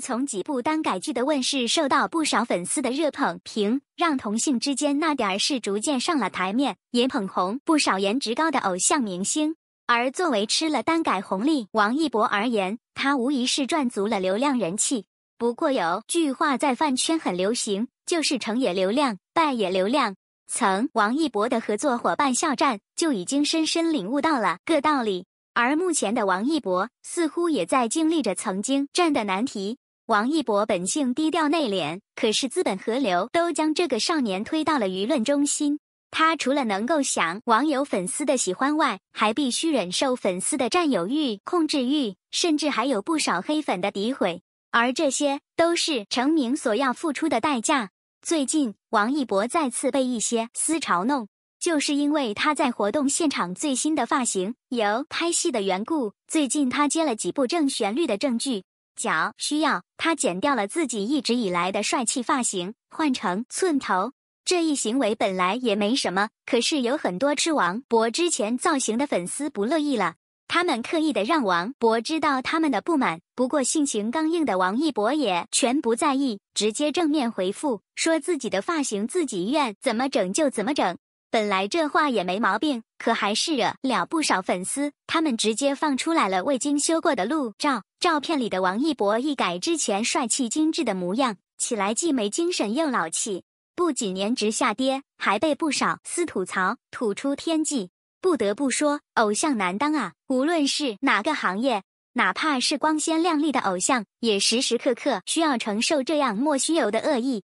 从几部单改剧的问世，受到不少粉丝的热捧，评让同性之间那点儿事逐渐上了台面，也捧红不少颜值高的偶像明星。而作为吃了单改红利，王一博而言，他无疑是赚足了流量人气。不过有句话在饭圈很流行，就是成也流量，败也流量。曾王一博的合作伙伴肖战就已经深深领悟到了个道理，而目前的王一博似乎也在经历着曾经战的难题。王一博本性低调内敛，可是资本河流都将这个少年推到了舆论中心。他除了能够享网友粉丝的喜欢外，还必须忍受粉丝的占有欲、控制欲，甚至还有不少黑粉的诋毁。而这些都是成名所要付出的代价。最近，王一博再次被一些思嘲弄，就是因为他在活动现场最新的发型，由拍戏的缘故。最近他接了几部正旋律的正剧。脚需要他剪掉了自己一直以来的帅气发型，换成寸头。这一行为本来也没什么，可是有很多吃王博之前造型的粉丝不乐意了，他们刻意的让王博知道他们的不满。不过性情刚硬的王一博也全不在意，直接正面回复说自己的发型自己愿怎么整就怎么整。本来这话也没毛病，可还是惹了不少粉丝。他们直接放出来了未经修过的路照，照片里的王一博一改之前帅气精致的模样，起来既没精神又老气。不仅颜值下跌，还被不少私吐槽吐出天际。不得不说，偶像难当啊！无论是哪个行业，哪怕是光鲜亮丽的偶像，也时时刻刻需要承受这样莫须有的恶意。